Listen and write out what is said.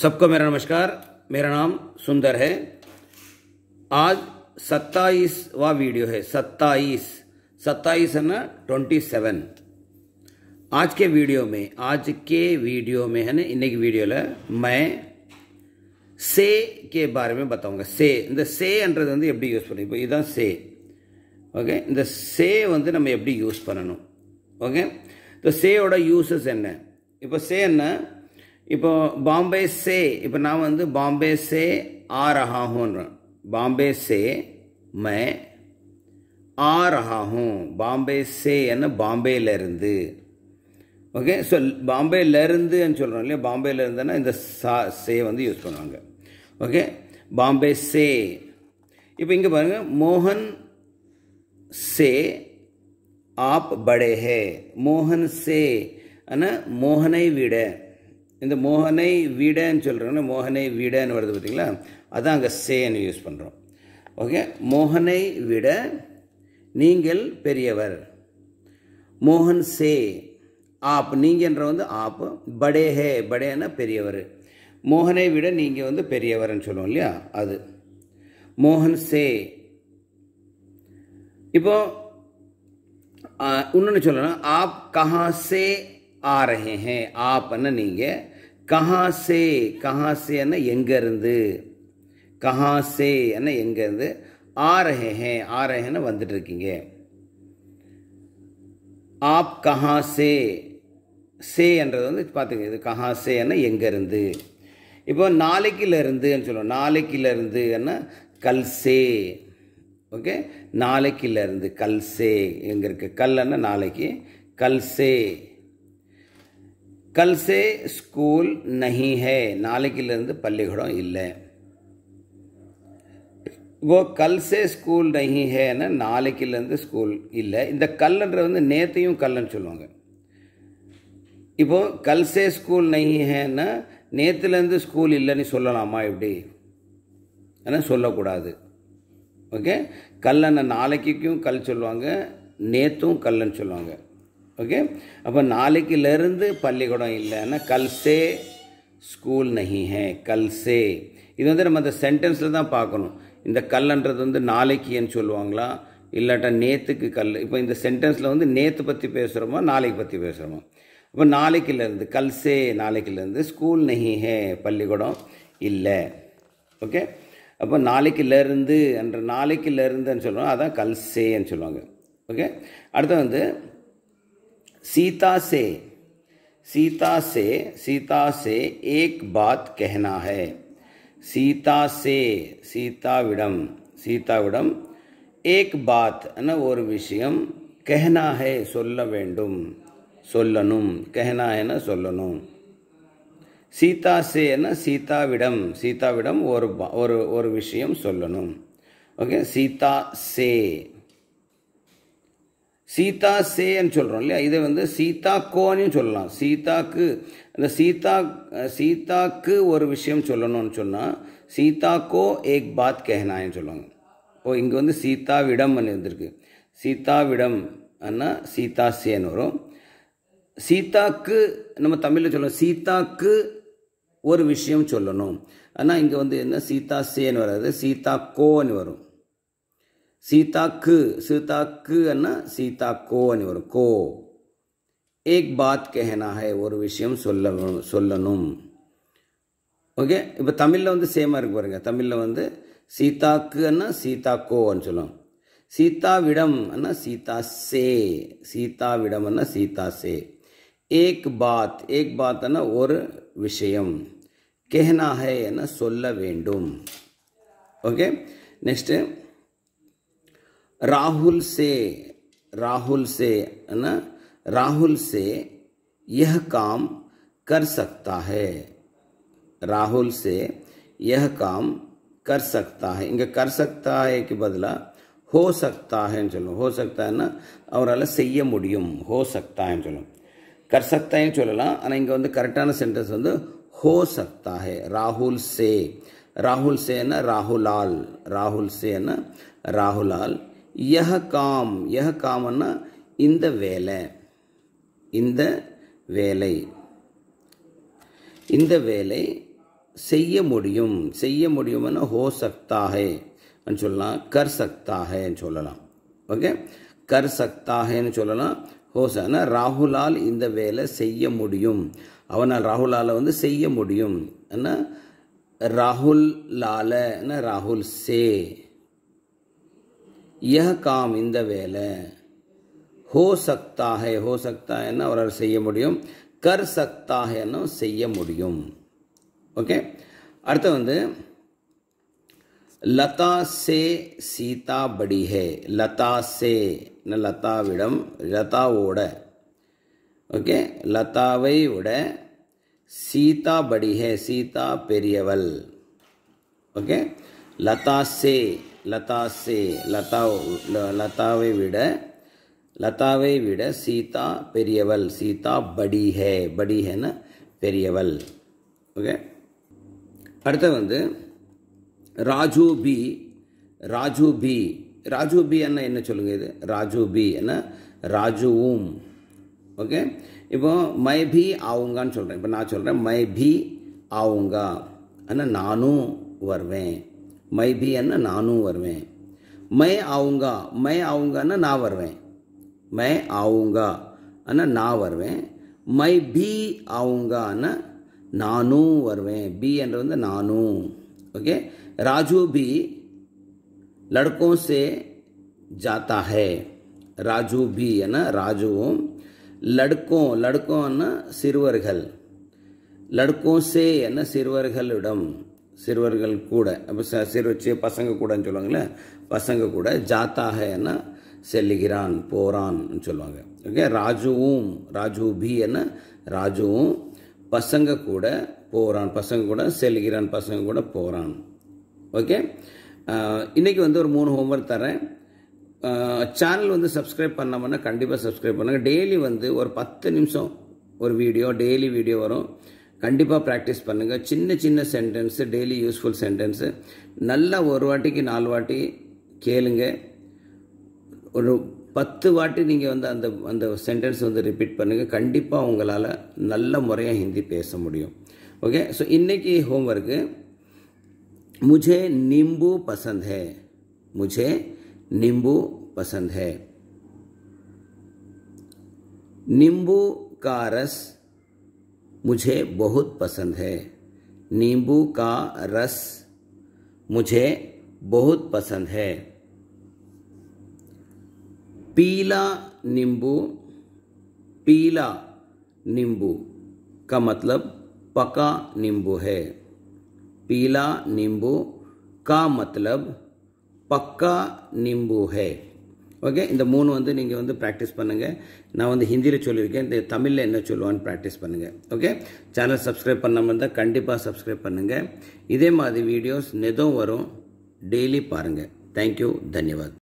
सबको मेरा नमस्कार मेरा नाम सुंदर है आज सत्ताईसवा वीडियो है सत्ताईस सत्ताईस है ना ट्वेंटी सेवन आज के वीडियो में आज के वीडियो में है ना इन्हें वीडियो मैं சே கே பாரமே பார்த்தாங்க சே இந்த சேன்றது வந்து எப்படி யூஸ் பண்ணி இப்போ இதுதான் சே ஓகே இந்த சே வந்து நம்ம எப்படி யூஸ் பண்ணணும் ஓகே இந்த சேயோட யூசஸ் என்ன இப்போ சே என்ன இப்போ பாம்பே சே இப்போ நான் வந்து பாம்பே சே ஆ ரஹா பாம்பே சே மே ஆ ரஹா பாம்பே சே என்ன பாம்பேலேருந்து ஓகே ஸோ பாம்பேலேருந்துன்னு சொல்கிறோம் இல்லையா பாம்பேலேருந்துன்னா இந்த சா சே வந்து யூஸ் பண்ணுவாங்க ஓகே பாம்பே சே இப்போ இங்கே பாருங்கள் மோகன் சே ஆப் படேஹே மோகன் சே ஆனால் மோகனை விட இந்த மோகனை வீடேன்னு சொல்கிறோம்னா மோகனை வீடேன்னு வருது பார்த்திங்களா அதான் அங்கே சேன்னு யூஸ் பண்ணுறோம் ஓகே மோகனை விட நீங்கள் பெரியவர் மோகன் சே ஆப் நீங்கன்ற வந்து ஆப் படே ஹே படேனா பெரியவர் மோகனை விட நீங்கள் வந்து பெரியவர்னு சொல்லுவோம் இல்லையா அது மோகன் சே இப்போ இன்னொன்று சொல்லணும் ஆப் கஹா சே ஆ ரஹே ஹே ஆப்னா நீங்கள் கஹாசே கஹாசே என்ன எங்கேருந்து கஹாசே என்ன எங்கேருந்து ஆரஹே ஆரஹேன்னு வந்துட்டு இருக்கீங்க ஆப் கஹாசே சே என்றது வந்து பார்த்துங்க இது கஹாசேன்னா எங்கேருந்து இப்போ நாளைக்கிலிருந்துன்னு சொல்லுவோம் என்ன கல்சே ஓகே நாளைக்கிலருந்து கல்சே எங்கே இருக்குது என்ன நாளைக்கு கல்சே கல் சே ஸ்கூல் நஹி ஹே நாளைக்கிலேருந்து பள்ளிக்கூடம் இல்லை கோ கல் சே ஸ்கூல் நஹி ஹேன்னு நாளைக்கிலேருந்து ஸ்கூல் இல்லை இந்த கல்ன்ற வந்து நேற்றையும் கல்லுன்னு சொல்லுவாங்க இப்போது கல் சே ஸ்கூல் நகி ஹேன்னா நேற்றுலேருந்து ஸ்கூல் இல்லைன்னு சொல்லலாமா இப்படி ஆனால் சொல்லக்கூடாது ஓகே கல்லன்னு நாளைக்கும் கல் சொல்லுவாங்க நேற்றும் கல்லுன்னு சொல்லுவாங்க ஓகே அப்போ நாளைக்குலேருந்து பள்ளிக்கூடம் இல்லைன்னா கல்சே ஸ்கூல் நகி ஹே கல்சே இது வந்து நம்ம அந்த சென்டென்ஸில் தான் பார்க்கணும் இந்த கல்ன்றது வந்து நாளைக்குன்னு சொல்லுவாங்களா இல்லாட்டா நேத்துக்கு கல் இப்போ இந்த சென்டென்ஸில் வந்து நேற்று பற்றி பேசுகிறோமா நாளைக்கு பற்றி பேசுகிறோமா இப்போ நாளைக்குலேருந்து கல்சே நாளைக்குலேருந்து ஸ்கூல் நகி ஹே பள்ளிக்கூடம் இல்லை ஓகே அப்போ நாளைக்குலேருந்து என்ற நாளைக்குலேருந்துன்னு சொல்லுவாங்க அதான் கல்சேன்னு சொல்லுவாங்க ஓகே அடுத்து வந்து सीता से सीता से सीता से एक बात कहना है सीता से सीताविडम सीताविडम एक बात ना और विषय कहना है सोल वेंडुम सोलनुम कहना है ना सोलनु सीता से ना सीताविडम सीताविडम और और और विषय सोलनुम ओके सीता से சீதா சேன்னு சொல்கிறோம் இல்லையா இதை வந்து சீதா கோன்னு சொல்லலாம் சீதாக்கு அந்த சீதா சீதாக்கு ஒரு விஷயம் சொல்லணும்னு சொன்னால் சீதா கோ ஏக் பாத் கெஹனாயின்னு சொல்லுவாங்க ஓ இங்கே வந்து சீதாவிடம் இருந்திருக்கு சீதாவிடம் அண்ணா சீதா சேன் வரும் சீதாக்கு நம்ம தமிழில் சொல்லணும் சீதாக்கு ஒரு விஷயம் சொல்லணும் ஆனால் இங்கே வந்து என்ன சீதா சேன் வராது சீதா கோன்னு வரும் சீதாக்கு சீதாக்கு ಅನ್ನ ಸೀತಾಕೋ அணி ஒரு கோ ஏக் பாத் ಹೈ ஒரு விஷயம் சொல்ல சொல்லணும் ஓகே இப்போ தமிழில் வந்து சேமாக இருக்கு பாருங்க தமிழில் வந்து சீதாக்கு சீதாக்குன்னா சீதாக்கோன்னு சொல்லுவோம் சீதாவிடம் அண்ணா சீதா சே சீதாவிடம் அண்ணா சீதா சே ஏக் பாத் ஏக் பாத் அண்ணா ஒரு விஷயம் கெஹனா என்ன சொல்ல வேண்டும் ஓகே நெக்ஸ்ட்டு राहुल से राहुल से है ना राहुल से यह काम कर सकता है राहुल से यह काम कर सकता है इंगे कर सकता है कि बदला हो सकता है चलो हो सकता है ना அவரால் செய்ய முடியும் हो सकता है चलो कर सकता है चलो சொல்லலாம் ஆனால் இங்கே வந்து கரெக்டான सेंटेंस வந்து हो सकता है राहुल से राहुल से है ना राहुलाल राहुल से है ना राहुलाल யஹ காம் யஹ காமன்னா இந்த வேலை இந்த வேலை இந்த வேலை செய்ய முடியும் செய்ய முடியும்னா ஹோ சக்தா அப்படின்னு சொல்லலாம் கர் சக்தா சொல்லலாம் ஓகே கர் சக்தா சொல்லலாம் சொல்லலாம் ஹோசனா ராகுலால் இந்த வேலை செய்ய முடியும் அவனால் ராகுலால் வந்து செய்ய முடியும் என்ன ராகுல் லால ராகுல் சே यह காம் இந்த வேலை ஹோ சக்தா ஹோ சக்தா என்ன அவரால் செய்ய முடியும் கர் சக்தாக என்ன செய்ய முடியும் ஓகே அடுத்து வந்து லதா சே சீதா படி லதா சே லதாவிடம் லதாவோட ஓகே லதாவை விட சீதா படி சீதா பெரியவள் ஓகே லதா சே லதாசே லதா லதாவை விட லதாவை விட சீதா பெரியவள் சீதா படிஹே படிஹேன பெரியவள் ஓகே அடுத்த வந்து ராஜு பி ராஜு பி ராஜு பி என்ன என்ன சொல்லுங்க இது ராஜு பி என்ன ராஜுவும் ஓகே இப்போ மை பி ஆவுங்கான்னு சொல்கிறேன் இப்போ நான் சொல்கிறேன் மை பி ஆவுங்கா ஆனால் நானும் வருவேன் మై బి యన నానూ వర్మే మై ఆవుంగ మై ఆవుంగన నా వర్మే మై ఆవుంగన నా వర్మే బి ఎనరుంద నానూ ఓకే రాజు బి लड़कों से जाता है राजू బి యన రాజుం लड़कों लड़कों అన్న సిర్వర్గల్ लड़कों से యన సిర్వర్గలుడం சிறுவர்கள் கூட அப்போ சிறு வச்சு பசங்க கூடன்னு சொல்லுவாங்கல்ல பசங்க கூட ஜாத்தாக என்ன செல்லுகிறான் போகிறான்னு சொல்லுவாங்க ஓகே ராஜுவும் ராஜு பி என்ன ராஜுவும் பசங்க கூட போகிறான் பசங்க கூட செல்கிறான் பசங்க கூட போகிறான் ஓகே இன்றைக்கி வந்து ஒரு மூணு ஹோம்ஒர்க் தரேன் சேனல் வந்து சப்ஸ்கிரைப் பண்ணோம்னா கண்டிப்பாக சப்ஸ்கிரைப் பண்ணுங்கள் டெய்லி வந்து ஒரு பத்து நிமிஷம் ஒரு வீடியோ டெய்லி வீடியோ வரும் கண்டிப்பாக ப்ராக்டிஸ் பண்ணுங்கள் சின்ன சின்ன சென்டென்ஸு டெய்லி யூஸ்ஃபுல் சென்டென்ஸு நல்லா ஒரு வாட்டிக்கு நாலு வாட்டி கேளுங்க ஒரு பத்து வாட்டி நீங்கள் வந்து அந்த அந்த சென்டென்ஸ் வந்து ரிப்பீட் பண்ணுங்கள் கண்டிப்பாக உங்களால் நல்ல முறையாக ஹிந்தி பேச முடியும் ஓகே ஸோ இன்றைக்கி ஹோம் ஒர்க்கு நிம்பு नींबू ஹே முஜே நிம்பு नींबू ஹே நிம்பு காரஸ் मुझे बहुत पसंद है नींबू का रस मुझे बहुत पसंद है पीला नींबू पीला नींबू का मतलब पका नींबू है पीला नींबू का मतलब पक्का नींबू है ஓகே இந்த மூணு வந்து நீங்கள் வந்து ப்ராக்டிஸ் பண்ணுங்கள் நான் வந்து ஹிந்தியில் சொல்லியிருக்கேன் இந்த தமிழில் என்ன சொல்லுவான்னு ப்ராக்டிஸ் பண்ணுங்கள் ஓகே சேனல் சப்ஸ்கிரைப் பண்ணாமல் இருந்தால் கண்டிப்பாக சப்ஸ்கிரைப் பண்ணுங்கள் இதே மாதிரி வீடியோஸ் நெதும் வரும் டெய்லி பாருங்கள் தேங்க்யூ தன்யவாத்